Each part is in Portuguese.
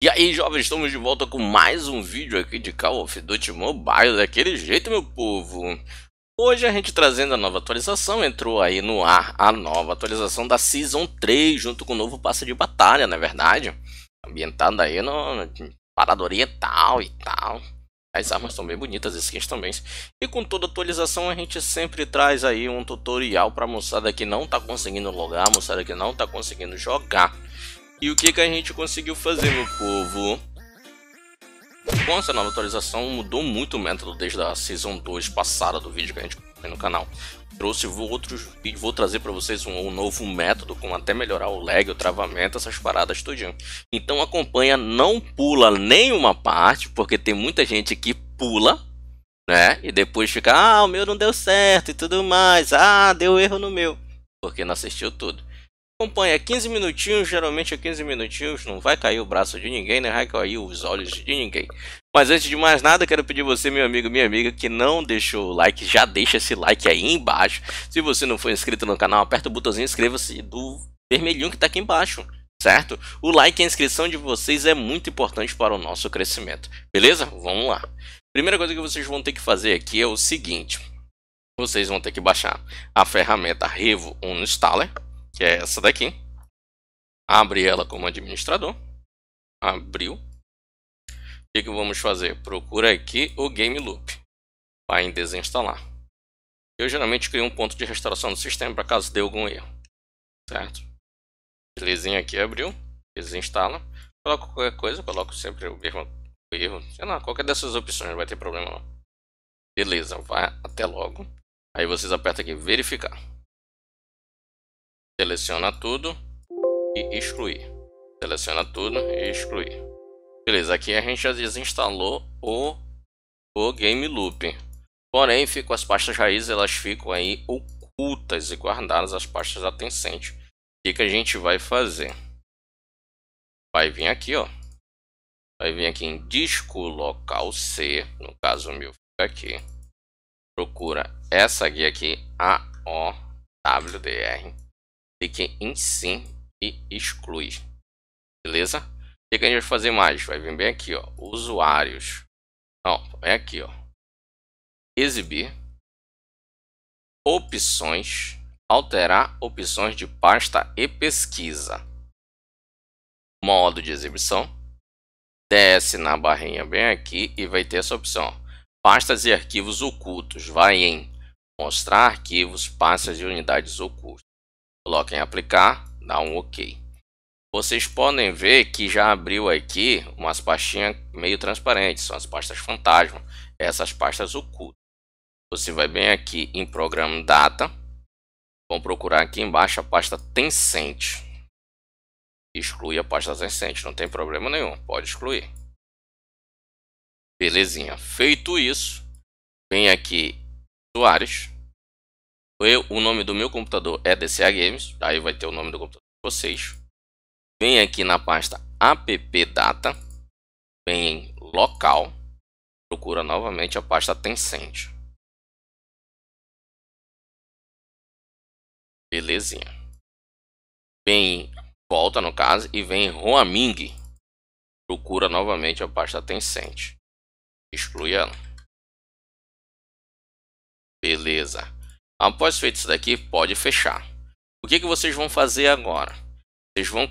E aí, jovens, estamos de volta com mais um vídeo aqui de Call of Duty Mobile, daquele jeito, meu povo. Hoje a gente trazendo a nova atualização, entrou aí no ar a nova atualização da Season 3, junto com o novo passe de batalha, na é verdade. Ambientada aí no, paradoria tal e tal. As armas são bem bonitas, as skins também. E com toda atualização a gente sempre traz aí um tutorial para moçada que não está conseguindo logar, moçada que não está conseguindo jogar. E o que, que a gente conseguiu fazer, meu povo? Com essa nova atualização, mudou muito o método desde a Season 2 passada do vídeo que a gente tem no canal. Trouxe outros e vou trazer para vocês um, um, novo método, com até melhorar o lag, o travamento, essas paradas tudinho. Então acompanha, não pula nenhuma parte, porque tem muita gente que pula, né? E depois fica, ah, o meu não deu certo e tudo mais, ah, deu erro no meu. Porque não assistiu tudo. Acompanha 15 minutinhos, geralmente é 15 minutinhos, não vai cair o braço de ninguém, nem né? vai cair os olhos de ninguém. Mas antes de mais nada, quero pedir você, meu amigo, minha amiga, que não deixou o like, já deixa esse like aí embaixo. Se você não for inscrito no canal, aperta o botãozinho inscreva-se do vermelhinho que está aqui embaixo certo? O like e a inscrição de vocês é muito importante para o nosso crescimento, beleza? Vamos lá. Primeira coisa que vocês vão ter que fazer aqui é o seguinte: vocês vão ter que baixar a ferramenta Revo Uninstaller, que é essa daqui. Abre ela como administrador. Abriu. O que, que vamos fazer? Procura aqui o Game Loop. Vai em desinstalar. Eu geralmente crio um ponto de restauração do sistema para caso dê algum erro. Certo? Belezinha aqui, abriu. Desinstala. Coloco qualquer coisa, coloco sempre o mesmo erro. Sei lá, qualquer dessas opções não vai ter problema Beleza, vai até logo. Aí vocês apertam aqui verificar seleciona tudo e excluir. Seleciona tudo e excluir. Beleza, aqui a gente já desinstalou o, o Game Loop. Porém, ficam as pastas raiz elas ficam aí ocultas e guardadas as pastas da Tencent. O que, que a gente vai fazer? Vai vir aqui, ó. Vai vir aqui em disco local C, no caso o meu fica aqui. Procura essa guia aqui, AOWDR clique em sim e exclui. Beleza? O que a gente vai fazer mais? Vai vir bem aqui, ó, usuários. Não, é aqui, ó. Exibir. Opções. Alterar opções de pasta e pesquisa. Modo de exibição. Desce na barrinha bem aqui e vai ter essa opção. Ó. Pastas e arquivos ocultos. Vai em mostrar arquivos, pastas e unidades ocultas. Coloca em aplicar, dá um OK. Vocês podem ver que já abriu aqui umas pastinhas meio transparentes, são as pastas fantasma, essas pastas ocultas. Você vai bem aqui em Programa Data, vão procurar aqui embaixo a pasta Tencent. Exclui a pasta Tencent, não tem problema nenhum, pode excluir. Belezinha, feito isso, vem aqui usuários, eu, o nome do meu computador é DCA Games, aí vai ter o nome do computador de vocês. Vem aqui na pasta appdata, vem em local, procura novamente a pasta Tencent. Belezinha. Vem, volta no caso, e vem Roaming. Procura novamente a pasta Tencent. Exclui ela. Beleza. Após feito isso daqui, pode fechar. O que, que vocês vão fazer agora? Vocês vão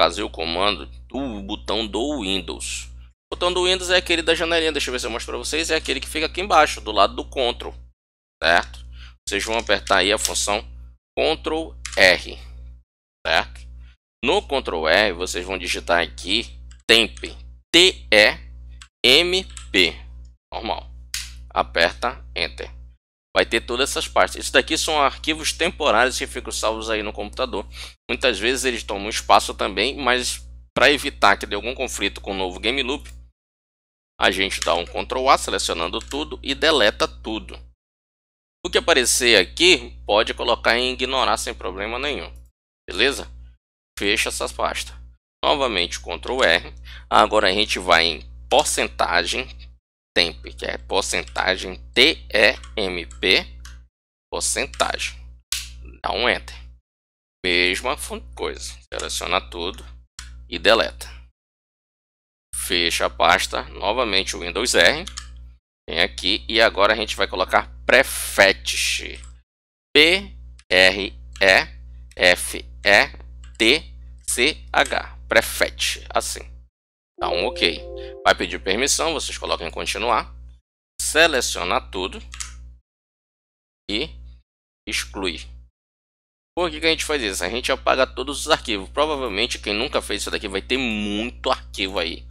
fazer o comando do botão do Windows. O botão do Windows é aquele da janelinha, deixa eu ver se eu mostro para vocês, é aquele que fica aqui embaixo, do lado do Ctrl, certo? Vocês vão apertar aí a função Ctrl R, certo? No Ctrl R, vocês vão digitar aqui temp, T-E-M-P, normal. Aperta Enter vai ter todas essas partes. Isso daqui são arquivos temporários que ficam salvos aí no computador. Muitas vezes eles tomam espaço também, mas para evitar que dê algum conflito com o novo game loop, a gente dá um Ctrl A selecionando tudo e deleta tudo. O que aparecer aqui pode colocar em ignorar sem problema nenhum, beleza? Fecha essa pasta. Novamente Ctrl R. Agora a gente vai em porcentagem, temp, que é porcentagem TEMP, porcentagem. Dá um enter. Mesma coisa, seleciona tudo e deleta. Fecha a pasta, novamente o Windows R. Vem aqui e agora a gente vai colocar prefetch. P R E F E T C H. Prefetch, assim. Dá tá um OK. Vai pedir permissão, vocês colocam em continuar. Seleciona tudo. E exclui. Por que, que a gente faz isso? A gente apaga todos os arquivos. Provavelmente quem nunca fez isso daqui vai ter muito arquivo aí.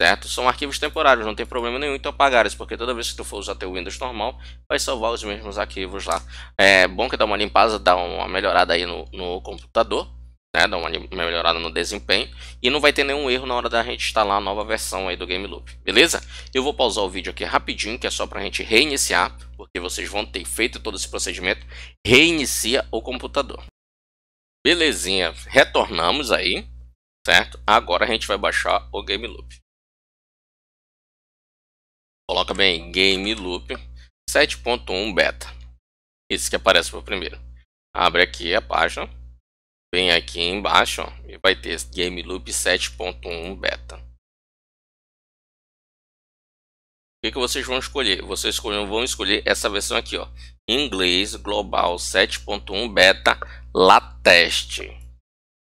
Certo? São arquivos temporários, não tem problema nenhum então apagar isso, porque toda vez que tu for usar teu Windows normal, vai salvar os mesmos arquivos lá. É bom que dá uma limpada, dá uma melhorada aí no, no computador, né, dar uma melhorada no desempenho e não vai ter nenhum erro na hora da gente instalar a nova versão aí do Game Loop, beleza? Eu vou pausar o vídeo aqui rapidinho, que é só para a gente reiniciar, porque vocês vão ter feito todo esse procedimento, reinicia o computador. Belezinha, retornamos aí, certo? Agora a gente vai baixar o Game Loop. Coloca bem Game Loop 7.1 Beta, esse que aparece por primeiro. Abre aqui a página vem aqui embaixo ó, e vai ter Game Loop 7.1 Beta. O que, que vocês vão escolher? Vocês escolhem, vão escolher essa versão aqui, ó, inglês global 7.1 beta latest.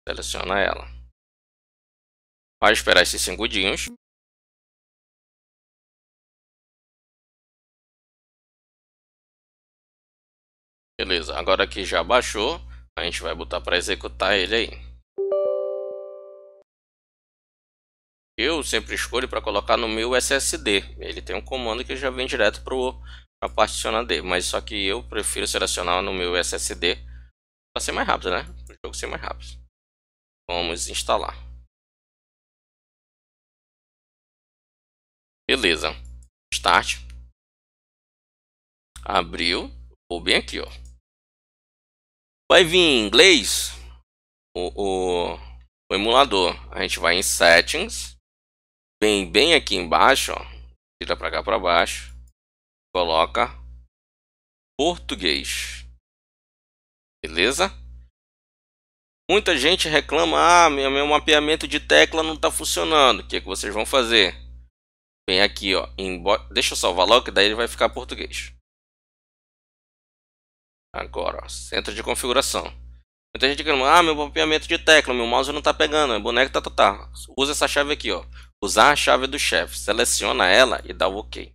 Seleciona ela. Vai esperar esses segundinhos. Beleza, agora que já baixou, a gente vai botar para executar ele aí. Eu sempre escolho para colocar no meu SSD. Ele tem um comando que já vem direto para o particionar dele, mas só que eu prefiro selecionar no meu SSD para ser mais rápido, né? Para o jogo ser mais rápido. Vamos instalar. Beleza. Start. Abriu. Vou bem aqui, ó. Vai vir em inglês o, o, o emulador. A gente vai em settings, vem bem aqui embaixo, ó, tira para cá para baixo, coloca português. Beleza? Muita gente reclama, ah, meu, meu mapeamento de tecla não está funcionando. O que, é que vocês vão fazer? Vem aqui, ó, em, deixa eu salvar logo, que daí ele vai ficar português. Agora, centro de configuração. Muita gente reclama, ah, meu mapeamento de tecla, meu mouse não está pegando, meu boneco tá, tá, tá. Usa essa chave aqui, ó. Usar a chave do chefe. Seleciona ela e dá o OK.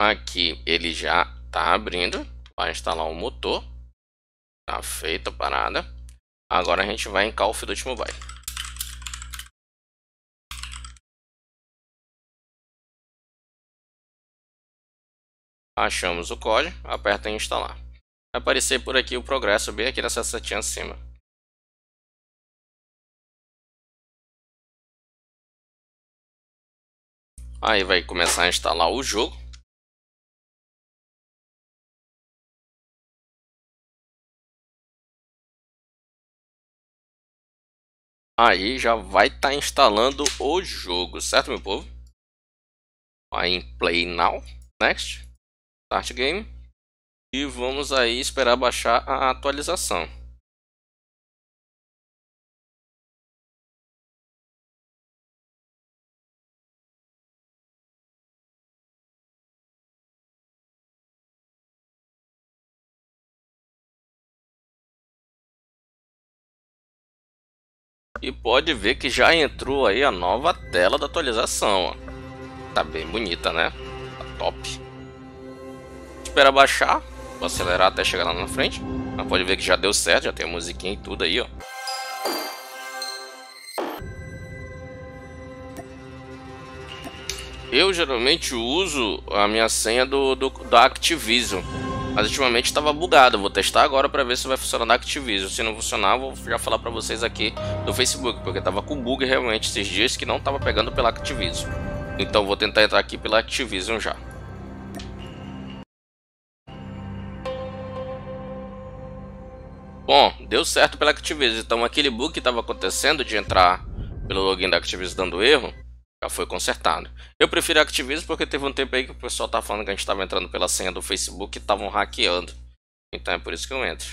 Aqui ele já está abrindo. Vai instalar o motor. Tá feita a parada. Agora a gente vai em Call of Duty Mobile. Achamos o código, aperta em instalar. Vai aparecer por aqui o progresso bem aqui nessa setinha acima. Aí vai começar a instalar o jogo. Aí já vai estar tá instalando o jogo, certo meu povo? Aí em play now, next. Start Game e vamos aí esperar baixar a atualização. E pode ver que já entrou aí a nova tela da atualização. Ó. Tá bem bonita, né? Tá top espera baixar. Vou acelerar até chegar lá na frente. Mas pode ver que já deu certo, já tem a musiquinha e tudo aí, ó. Eu geralmente uso a minha senha do, do da Activision. Mas ultimamente estava bugado. Vou testar agora para ver se vai funcionar na Activision. Se não funcionar, vou já falar para vocês aqui do Facebook, porque estava com bug realmente esses dias que não estava pegando pela Activision. Então vou tentar entrar aqui pela Activision já. deu certo pela Activision. Então aquele bug que estava acontecendo de entrar pelo login da Activision dando erro, já foi consertado. Eu prefiro a Activision porque teve um tempo aí que o pessoal tá falando que a gente estava entrando pela senha do Facebook e estavam hackeando. Então é por isso que eu entro.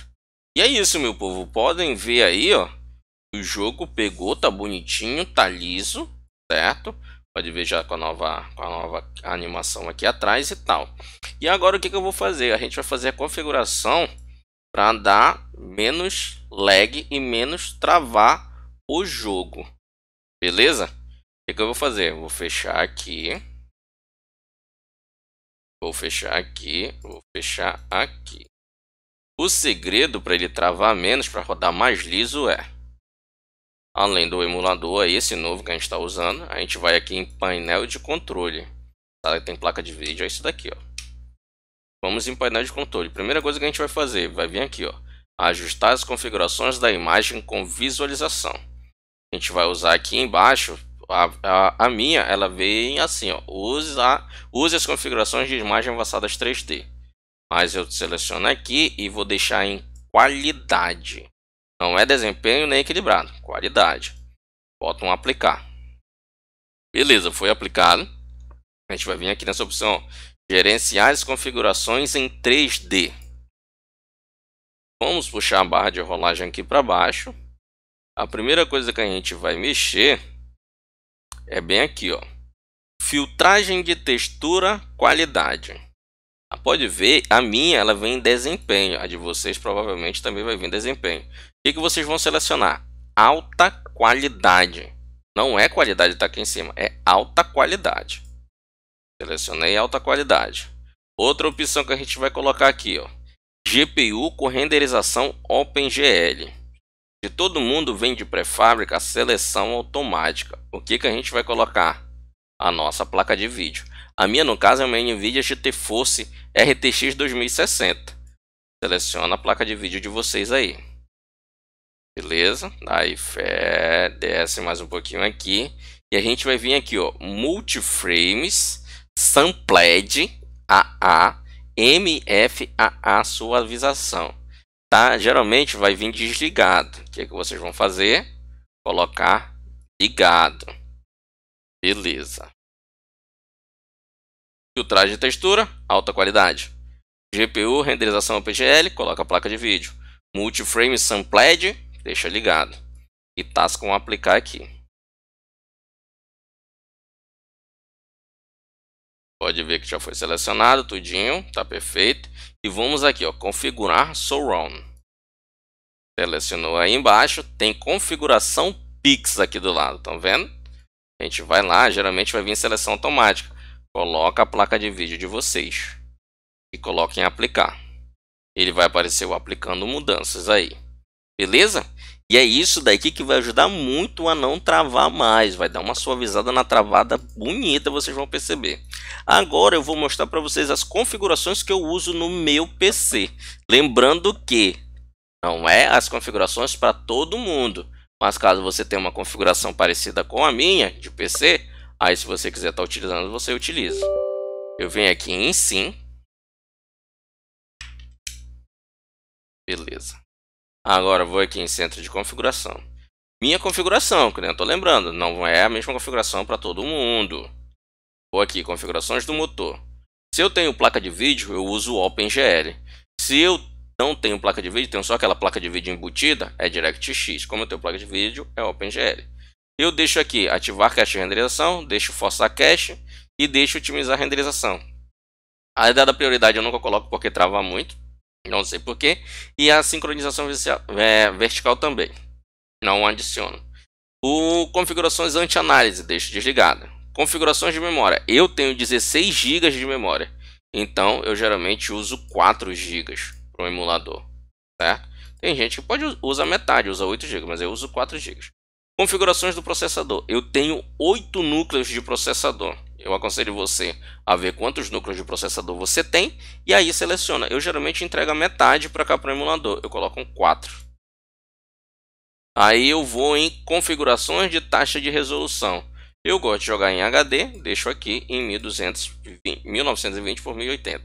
E é isso, meu povo. Podem ver aí, ó. O jogo pegou, tá bonitinho, tá liso, certo? Pode ver já com a nova, com a nova animação aqui atrás e tal. E agora o que, que eu vou fazer? A gente vai fazer a configuração para dar menos lag e menos travar o jogo. Beleza? O que, que eu vou fazer? vou fechar aqui. Vou fechar aqui, vou fechar aqui. O segredo para ele travar menos, para rodar mais liso é... Além do emulador, esse novo que a gente está usando, a gente vai aqui em painel de controle. Tá, tem placa de vídeo, é isso daqui, ó. Vamos em painel de controle. Primeira coisa que a gente vai fazer, vai vir aqui, ó, ajustar as configurações da imagem com visualização. A gente vai usar aqui embaixo, a, a, a minha, ela vem assim, ó, use, a, use as configurações de imagem avançadas 3D. Mas eu seleciono aqui e vou deixar em qualidade. Não é desempenho nem equilibrado, qualidade. Bota um aplicar. Beleza, foi aplicado. A gente vai vir aqui nessa opção ó, Gerenciar as configurações em 3D. Vamos puxar a barra de rolagem aqui para baixo. A primeira coisa que a gente vai mexer é bem aqui, ó. Filtragem de textura, qualidade. Ah, pode ver, a minha ela vem em desempenho, a de vocês provavelmente também vai vir em desempenho. O que, que vocês vão selecionar? Alta qualidade. Não é qualidade está aqui em cima, é alta qualidade. Selecionei alta qualidade. Outra opção que a gente vai colocar aqui, ó, GPU com renderização OpenGL. De todo mundo vem de pré-fábrica a seleção automática. O que, que a gente vai colocar? A nossa placa de vídeo. A minha, no caso, é uma NVIDIA GT Force RTX 2060. Seleciona a placa de vídeo de vocês aí. Beleza? Aí fé, desce mais um pouquinho aqui. E a gente vai vir aqui, ó, multiframes SAMPLED AA MFAA suavização. Tá? Geralmente vai vir desligado. O que, é que vocês vão fazer? Colocar ligado. Beleza. Filtragem de textura, alta qualidade. GPU, renderização OpenGL, coloca a placa de vídeo. Multiframe Sampled, deixa ligado. E tá com aplicar aqui. Pode ver que já foi selecionado, tudinho, tá perfeito. E vamos aqui, ó, configurar surround. Selecionou aí embaixo, tem configuração Pix aqui do lado, estão vendo? A gente vai lá, geralmente vai vir seleção automática. Coloca a placa de vídeo de vocês e coloca em aplicar. Ele vai aparecer o aplicando mudanças aí. Beleza? E é isso daqui que vai ajudar muito a não travar mais, vai dar uma suavizada na travada bonita, vocês vão perceber. Agora eu vou mostrar para vocês as configurações que eu uso no meu PC. Lembrando que não é as configurações para todo mundo, mas caso você tenha uma configuração parecida com a minha de PC, aí se você quiser estar tá utilizando, você utiliza. Eu venho aqui em Sim. Beleza. Agora vou aqui em centro de configuração. Minha configuração, que nem eu estou lembrando, não é a mesma configuração para todo mundo. Vou aqui, configurações do motor. Se eu tenho placa de vídeo, eu uso o OpenGL. Se eu não tenho placa de vídeo, tenho só aquela placa de vídeo embutida, é DirectX. Como eu tenho placa de vídeo, é OpenGL. Eu deixo aqui ativar cache de renderização, deixo forçar cache e deixo otimizar renderização. A ideia da prioridade eu nunca coloco porque trava muito não sei porquê, e a sincronização é, vertical também, não adiciono. O configurações anti-análise, deixo desligada. Configurações de memória, eu tenho 16 GB de memória, então eu geralmente uso 4 GB para o emulador, certo? Tem gente que pode usar metade, usa 8 GB, mas eu uso 4 GB. Configurações do processador, eu tenho 8 núcleos de processador. Eu aconselho você a ver quantos núcleos de processador você tem e aí seleciona. Eu geralmente entrego a metade para cá para o emulador. Eu coloco um 4. Aí eu vou em configurações de taxa de resolução. Eu gosto de jogar em HD, deixo aqui em 1920 por 1080.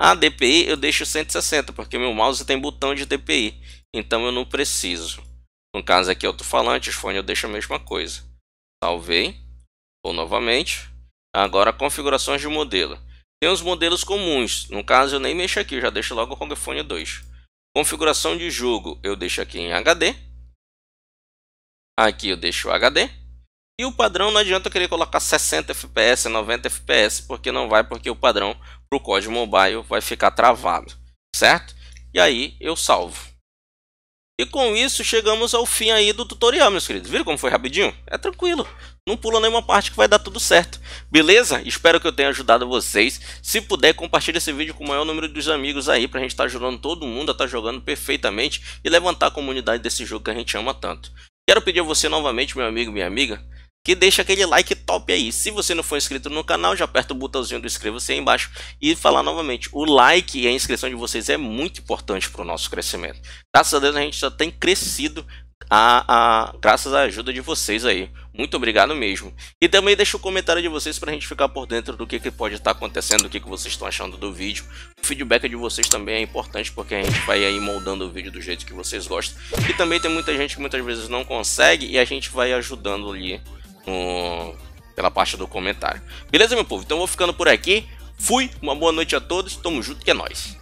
A DPI eu deixo 160, porque meu mouse tem botão de DPI, então eu não preciso. No caso aqui é alto-falante, os fones eu deixo a mesma coisa. Salvei, vou novamente, Agora, configurações de modelo. Tem os modelos comuns, no caso eu nem mexo aqui, já deixo logo o ROG Phone 2. Configuração de jogo eu deixo aqui em HD. Aqui eu deixo HD. E o padrão não adianta eu querer colocar 60 FPS, 90 FPS, porque não vai, porque o padrão para o código mobile vai ficar travado, certo? E aí eu salvo. E com isso chegamos ao fim aí do tutorial, meus queridos. Viram como foi rapidinho? É tranquilo. Não pula nenhuma parte que vai dar tudo certo. Beleza? Espero que eu tenha ajudado vocês. Se puder, compartilhe esse vídeo com o maior número dos amigos aí pra gente estar tá ajudando todo mundo a estar tá jogando perfeitamente e levantar a comunidade desse jogo que a gente ama tanto. Quero pedir a você novamente, meu amigo, minha amiga, que deixa aquele like top aí. Se você não for inscrito no canal, já aperta o botãozinho do inscreva-se aí embaixo e falar novamente, o like e a inscrição de vocês é muito importante para o nosso crescimento. Graças a Deus a gente já tem crescido a, a, graças à ajuda de vocês aí. Muito obrigado mesmo. E também deixa o comentário de vocês para a gente ficar por dentro do que, que pode estar tá acontecendo, o que, que vocês estão achando do vídeo. O feedback de vocês também é importante porque a gente vai aí moldando o vídeo do jeito que vocês gostam. E também tem muita gente que muitas vezes não consegue e a gente vai ajudando ali com, pela parte do comentário. Beleza, meu povo? Então eu vou ficando por aqui. Fui, uma boa noite a todos, tamo junto que é nóis.